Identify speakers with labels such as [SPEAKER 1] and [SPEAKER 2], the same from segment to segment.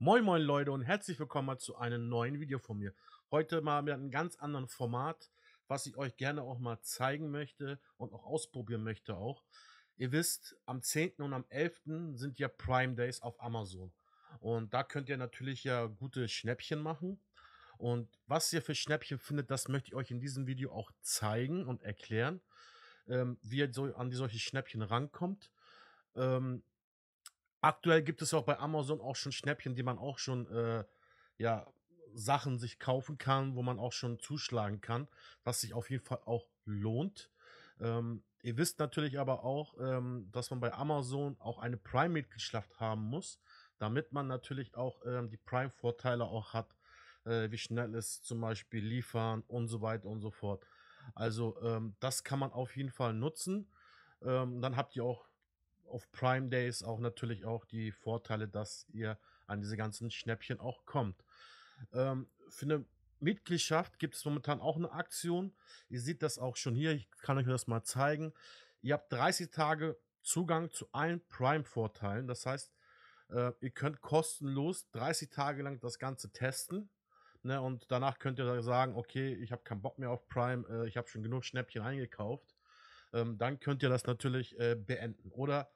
[SPEAKER 1] Moin moin Leute und herzlich willkommen zu einem neuen Video von mir. Heute mal mit einem ganz anderen Format, was ich euch gerne auch mal zeigen möchte und auch ausprobieren möchte auch. Ihr wisst, am 10. und am 11. sind ja Prime Days auf Amazon. Und da könnt ihr natürlich ja gute Schnäppchen machen. Und was ihr für Schnäppchen findet, das möchte ich euch in diesem Video auch zeigen und erklären, ähm, wie ihr so an die solche Schnäppchen rankommt. Ähm, Aktuell gibt es auch bei Amazon auch schon Schnäppchen, die man auch schon, äh, ja, Sachen sich kaufen kann, wo man auch schon zuschlagen kann, was sich auf jeden Fall auch lohnt. Ähm, ihr wisst natürlich aber auch, ähm, dass man bei Amazon auch eine Prime-Mitgliedschaft haben muss, damit man natürlich auch ähm, die Prime-Vorteile auch hat, äh, wie schnell es zum Beispiel liefern und so weiter und so fort. Also ähm, das kann man auf jeden Fall nutzen. Ähm, dann habt ihr auch auf Prime Days auch natürlich auch die Vorteile, dass ihr an diese ganzen Schnäppchen auch kommt. Ähm, für eine Mitgliedschaft gibt es momentan auch eine Aktion. Ihr seht das auch schon hier. Ich kann euch das mal zeigen. Ihr habt 30 Tage Zugang zu allen Prime-Vorteilen. Das heißt, äh, ihr könnt kostenlos 30 Tage lang das Ganze testen. Ne, und danach könnt ihr sagen, okay, ich habe keinen Bock mehr auf Prime, äh, ich habe schon genug Schnäppchen eingekauft. Ähm, dann könnt ihr das natürlich äh, beenden. Oder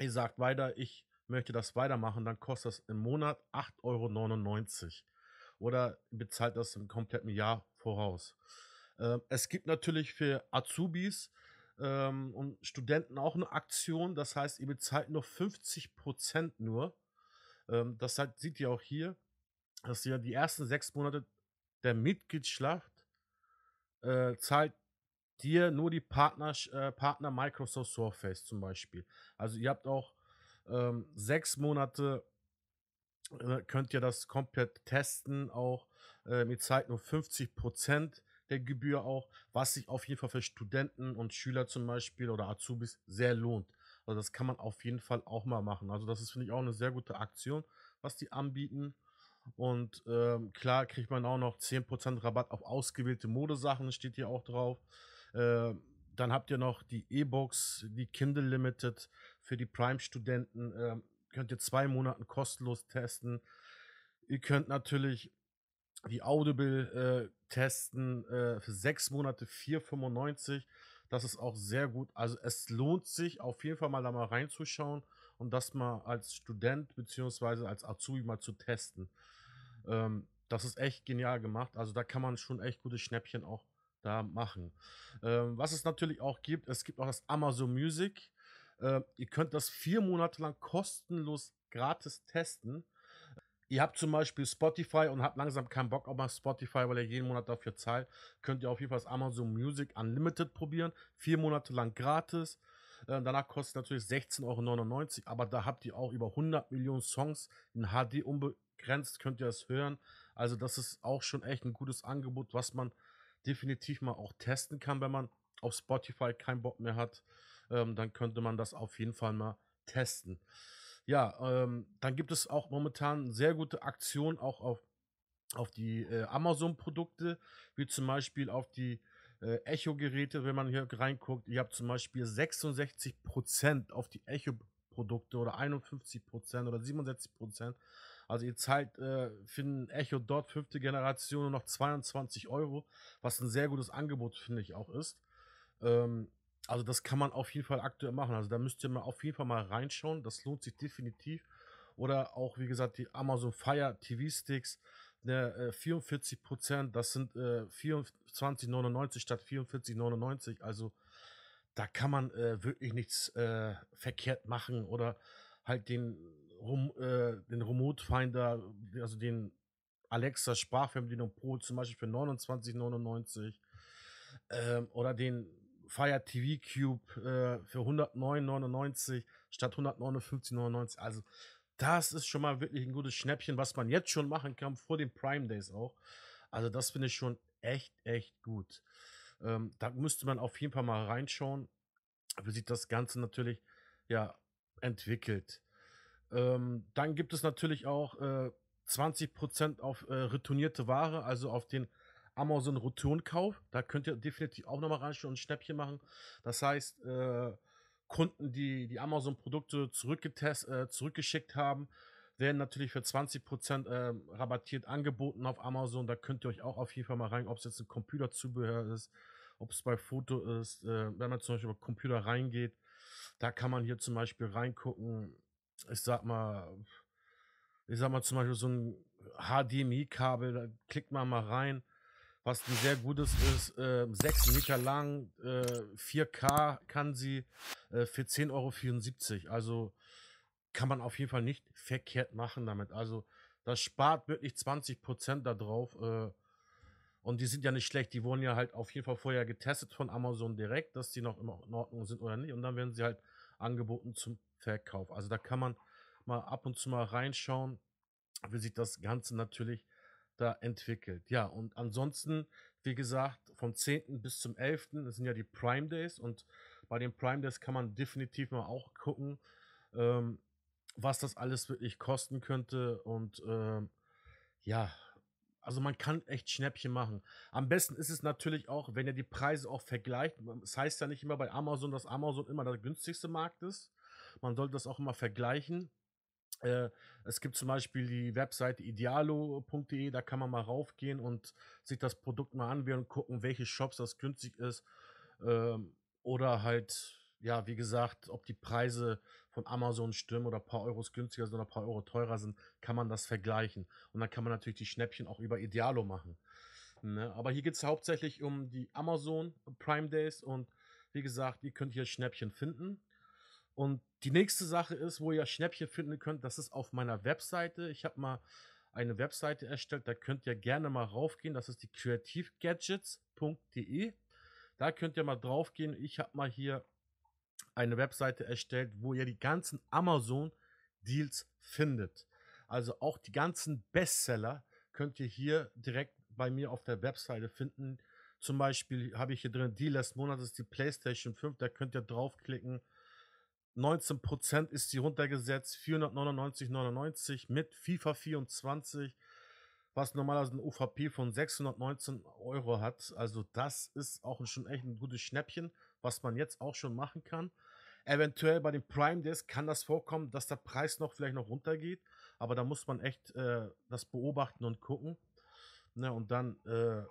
[SPEAKER 1] ihr sagt weiter, ich möchte das weitermachen, dann kostet das im Monat 8,99 Euro. Oder bezahlt das im kompletten Jahr voraus. Ähm, es gibt natürlich für Azubis ähm, und Studenten auch eine Aktion. Das heißt, ihr bezahlt nur 50 Prozent nur. Ähm, das halt, sieht ihr auch hier, dass ihr die ersten sechs Monate der Mitgliedschaft äh, zahlt dir nur die Partner, äh, Partner Microsoft Surface zum Beispiel. Also ihr habt auch ähm, sechs Monate, äh, könnt ihr das komplett testen, auch äh, ihr zahlt nur 50 Prozent der Gebühr auch, was sich auf jeden Fall für Studenten und Schüler zum Beispiel oder Azubis sehr lohnt. Also das kann man auf jeden Fall auch mal machen. Also das ist, finde ich, auch eine sehr gute Aktion, was die anbieten. Und ähm, klar kriegt man auch noch 10% Rabatt auf ausgewählte Modesachen, steht hier auch drauf. Äh, dann habt ihr noch die E-Books, die Kindle Limited für die Prime-Studenten. Äh, könnt ihr zwei Monate kostenlos testen. Ihr könnt natürlich die Audible äh, testen äh, für sechs Monate 4,95. Das ist auch sehr gut. Also es lohnt sich auf jeden Fall mal da mal reinzuschauen und das mal als Student bzw. als Azubi mal zu testen. Ähm, das ist echt genial gemacht. Also da kann man schon echt gute Schnäppchen auch da machen. Ähm, was es natürlich auch gibt, es gibt auch das Amazon Music. Äh, ihr könnt das vier Monate lang kostenlos gratis testen. Ihr habt zum Beispiel Spotify und habt langsam keinen Bock auf Spotify, weil ihr jeden Monat dafür zahlt. Könnt ihr auf jeden Fall das Amazon Music Unlimited probieren. Vier Monate lang gratis. Ähm, danach kostet es natürlich 16,99 Euro, aber da habt ihr auch über 100 Millionen Songs in HD unbegrenzt, könnt ihr das hören. Also das ist auch schon echt ein gutes Angebot, was man definitiv mal auch testen kann, wenn man auf Spotify keinen Bock mehr hat. Ähm, dann könnte man das auf jeden Fall mal testen. Ja, ähm, dann gibt es auch momentan sehr gute Aktionen auch auf, auf die äh, Amazon-Produkte, wie zum Beispiel auf die äh, Echo-Geräte, wenn man hier reinguckt. Ihr habt zum Beispiel 66% auf die Echo-Produkte oder 51% oder 67% also ihr zahlt äh, für ein Echo Dot fünfte Generation nur noch 22 Euro, was ein sehr gutes Angebot, finde ich, auch ist. Ähm, also das kann man auf jeden Fall aktuell machen. Also da müsst ihr mal auf jeden Fall mal reinschauen. Das lohnt sich definitiv. Oder auch, wie gesagt, die Amazon Fire TV Sticks, ne, äh, 44 Prozent, das sind äh, 24,99 statt 44,99. Also da kann man äh, wirklich nichts äh, verkehrt machen oder halt den äh, den Remote Finder, also den Alexa Sprachfernbedienung Pro zum Beispiel für 29,99 ähm, oder den Fire TV Cube äh, für 109,99 statt 159,99. Also das ist schon mal wirklich ein gutes Schnäppchen, was man jetzt schon machen kann, vor den Prime Days auch. Also das finde ich schon echt, echt gut. Ähm, da müsste man auf jeden Fall mal reinschauen, wie sich das Ganze natürlich ja entwickelt. Ähm, dann gibt es natürlich auch äh, 20% auf äh, retournierte Ware, also auf den Amazon Returnkauf. Da könnt ihr definitiv auch nochmal reinschauen und ein Schnäppchen machen. Das heißt, äh, Kunden, die die Amazon-Produkte zurückgetest, äh, zurückgeschickt haben, werden natürlich für 20% äh, rabattiert angeboten auf Amazon. Da könnt ihr euch auch auf jeden Fall mal rein, ob es jetzt ein Computerzubehör ist, ob es bei Foto ist, äh, wenn man zum Beispiel über Computer reingeht, da kann man hier zum Beispiel reingucken, ich sag mal, ich sag mal zum Beispiel so ein HDMI-Kabel, da klickt man mal rein, was ein sehr gutes ist, äh, 6 Meter lang, äh, 4K kann sie äh, für 10,74 Euro. Also kann man auf jeden Fall nicht verkehrt machen damit. Also das spart wirklich 20% da drauf. Äh, und die sind ja nicht schlecht, die wurden ja halt auf jeden Fall vorher getestet von Amazon direkt, dass die noch immer in Ordnung sind oder nicht. Und dann werden sie halt angeboten zum Verkauf. Also da kann man mal ab und zu mal reinschauen, wie sich das Ganze natürlich da entwickelt. Ja, und ansonsten, wie gesagt, vom 10. bis zum 11. Das sind ja die Prime Days und bei den Prime Days kann man definitiv mal auch gucken, ähm, was das alles wirklich kosten könnte und ähm, ja, also man kann echt Schnäppchen machen. Am besten ist es natürlich auch, wenn ihr die Preise auch vergleicht. Das heißt ja nicht immer bei Amazon, dass Amazon immer der günstigste Markt ist. Man sollte das auch immer vergleichen. Äh, es gibt zum Beispiel die Webseite idealo.de, da kann man mal raufgehen und sich das Produkt mal anwählen und gucken, welche Shops das günstig ist. Ähm, oder halt ja, wie gesagt, ob die Preise von Amazon stimmen oder ein paar Euros günstiger sind oder ein paar Euro teurer sind, kann man das vergleichen. Und dann kann man natürlich die Schnäppchen auch über Idealo machen. Ne? Aber hier geht es hauptsächlich um die Amazon Prime Days und wie gesagt, ihr könnt hier Schnäppchen finden. Und die nächste Sache ist, wo ihr Schnäppchen finden könnt, das ist auf meiner Webseite. Ich habe mal eine Webseite erstellt, da könnt ihr gerne mal raufgehen. Das ist die kreativgadgets.de. Da könnt ihr mal draufgehen. Ich habe mal hier eine Webseite erstellt, wo ihr die ganzen Amazon-Deals findet. Also auch die ganzen Bestseller könnt ihr hier direkt bei mir auf der Webseite finden. Zum Beispiel habe ich hier drin, Deal des Monats die PlayStation 5, da könnt ihr draufklicken. 19% ist sie runtergesetzt, 499,99 mit FIFA 24, was normalerweise ein UVP von 619 Euro hat. Also das ist auch schon echt ein gutes Schnäppchen, was man jetzt auch schon machen kann. Eventuell bei dem Prime Days kann das vorkommen, dass der Preis noch vielleicht noch runtergeht, aber da muss man echt äh, das beobachten und gucken. Ne, und dann äh,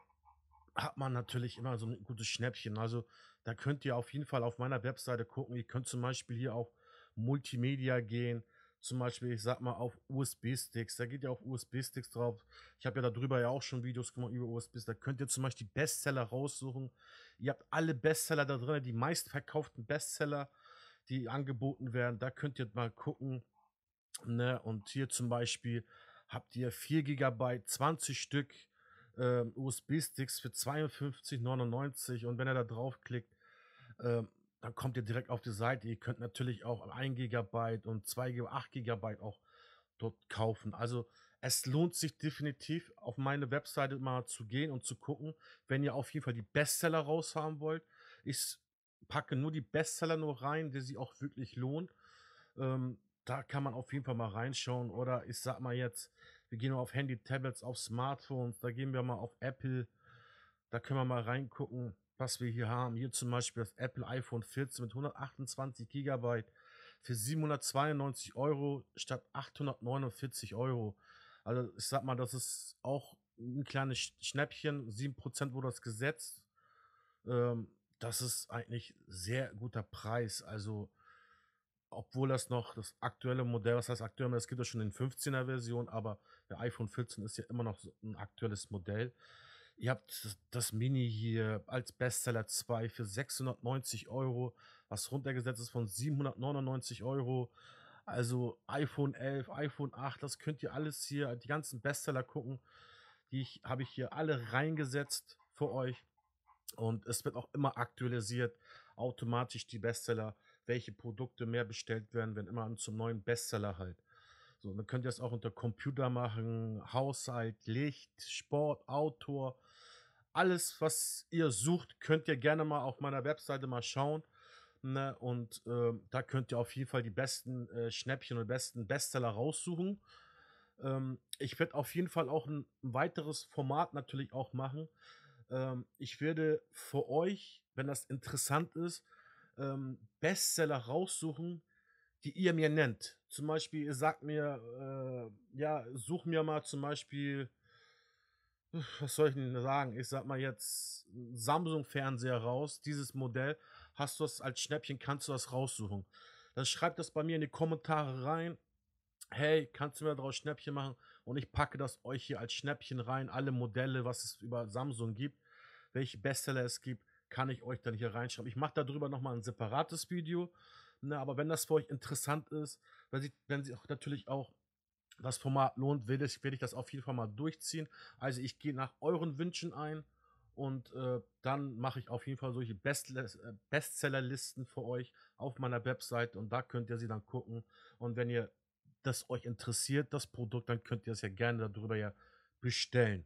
[SPEAKER 1] hat man natürlich immer so ein gutes Schnäppchen. Also da könnt ihr auf jeden Fall auf meiner Webseite gucken. Ihr könnt zum Beispiel hier auf Multimedia gehen. Zum Beispiel, ich sag mal, auf USB-Sticks. Da geht ja auf USB-Sticks drauf. Ich habe ja darüber ja auch schon Videos gemacht über USB-Sticks. Da könnt ihr zum Beispiel die Bestseller raussuchen. Ihr habt alle Bestseller da drin, die meistverkauften Bestseller die angeboten werden. Da könnt ihr mal gucken. Ne? Und hier zum Beispiel habt ihr 4 GB, 20 Stück äh, USB-Sticks für 52,99 und wenn ihr da draufklickt, äh, dann kommt ihr direkt auf die Seite. Ihr könnt natürlich auch 1 GB und 2 GB, 8 GB auch dort kaufen. Also es lohnt sich definitiv, auf meine Webseite mal zu gehen und zu gucken, wenn ihr auf jeden Fall die Bestseller raushaben wollt. Ich packe nur die Bestseller nur rein, die sich auch wirklich lohnt. Ähm, da kann man auf jeden Fall mal reinschauen. Oder ich sag mal jetzt, wir gehen auf Handy, Tablets, auf Smartphones, da gehen wir mal auf Apple, da können wir mal reingucken, was wir hier haben. Hier zum Beispiel das Apple iPhone 14 mit 128 GB für 792 Euro statt 849 Euro. Also ich sag mal, das ist auch ein kleines Schnäppchen. 7% wurde das gesetzt. Ähm, das ist eigentlich sehr guter Preis. Also, obwohl das noch das aktuelle Modell, was heißt aktuell, es gibt ja schon den 15er Version, aber der iPhone 14 ist ja immer noch ein aktuelles Modell. Ihr habt das Mini hier als Bestseller 2 für 690 Euro, was runtergesetzt ist von 799 Euro. Also iPhone 11, iPhone 8, das könnt ihr alles hier, die ganzen Bestseller gucken. Die habe ich hier alle reingesetzt für euch. Und es wird auch immer aktualisiert, automatisch die Bestseller, welche Produkte mehr bestellt werden, wenn immer zum neuen Bestseller halt. So, dann könnt ihr es auch unter Computer machen, Haushalt, Licht, Sport, Autor, Alles, was ihr sucht, könnt ihr gerne mal auf meiner Webseite mal schauen. Ne? Und äh, da könnt ihr auf jeden Fall die besten äh, Schnäppchen und besten Bestseller raussuchen. Ähm, ich werde auf jeden Fall auch ein, ein weiteres Format natürlich auch machen ähm, ich werde für euch, wenn das interessant ist, ähm, Bestseller raussuchen, die ihr mir nennt. Zum Beispiel, ihr sagt mir, äh, ja, such mir mal zum Beispiel, was soll ich denn sagen? Ich sag mal jetzt Samsung-Fernseher raus, dieses Modell. Hast du das als Schnäppchen, kannst du das raussuchen. Dann schreibt das bei mir in die Kommentare rein. Hey, kannst du mir daraus Schnäppchen machen? Und ich packe das euch hier als Schnäppchen rein. Alle Modelle, was es über Samsung gibt, welche Bestseller es gibt, kann ich euch dann hier reinschreiben. Ich mache darüber nochmal ein separates Video. Ne, aber wenn das für euch interessant ist, wenn sie, wenn sie auch natürlich auch das Format lohnt, werde ich, werd ich das auf jeden Fall mal durchziehen. Also ich gehe nach euren Wünschen ein und äh, dann mache ich auf jeden Fall solche Best äh, Bestsellerlisten für euch auf meiner Webseite und da könnt ihr sie dann gucken. Und wenn ihr das euch interessiert, das Produkt, dann könnt ihr es ja gerne darüber ja bestellen.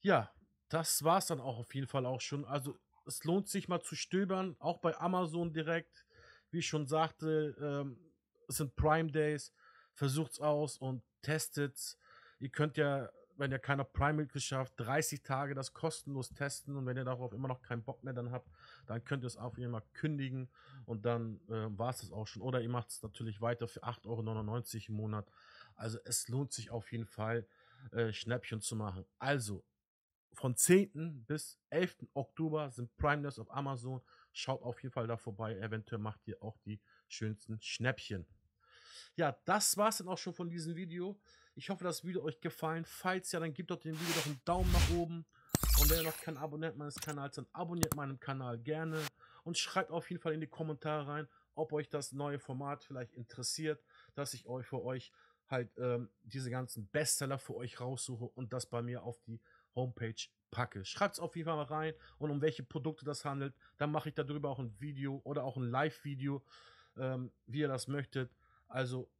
[SPEAKER 1] Ja, das war es dann auch auf jeden Fall auch schon. Also es lohnt sich mal zu stöbern, auch bei Amazon direkt. Wie ich schon sagte, ähm, es sind Prime Days. Versucht's aus und testet's. Ihr könnt ja wenn ihr keiner prime Primate geschafft, 30 Tage das kostenlos testen und wenn ihr darauf immer noch keinen Bock mehr dann habt, dann könnt ihr es auf jeden Fall kündigen und dann äh, war es das auch schon. Oder ihr macht es natürlich weiter für 8,99 Euro im Monat. Also es lohnt sich auf jeden Fall, äh, Schnäppchen zu machen. Also, von 10. bis 11. Oktober sind Prime Days auf Amazon. Schaut auf jeden Fall da vorbei. Eventuell macht ihr auch die schönsten Schnäppchen. Ja, das war es dann auch schon von diesem Video. Ich hoffe, das Video euch gefallen. Falls ja, dann gebt doch dem Video doch einen Daumen nach oben. Und wenn ihr noch kein Abonnent meines Kanals dann abonniert meinen Kanal gerne. Und schreibt auf jeden Fall in die Kommentare rein, ob euch das neue Format vielleicht interessiert, dass ich euch für euch halt ähm, diese ganzen Bestseller für euch raussuche und das bei mir auf die Homepage packe. Schreibt es auf jeden Fall mal rein und um welche Produkte das handelt. Dann mache ich darüber auch ein Video oder auch ein Live-Video, ähm, wie ihr das möchtet. Also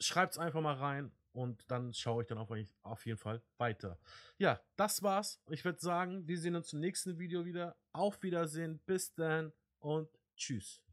[SPEAKER 1] schreibt es einfach mal rein und dann schaue ich dann auf, auf jeden Fall weiter. Ja, das war's. Ich würde sagen, wir sehen uns im nächsten Video wieder. Auf Wiedersehen. Bis dann und tschüss.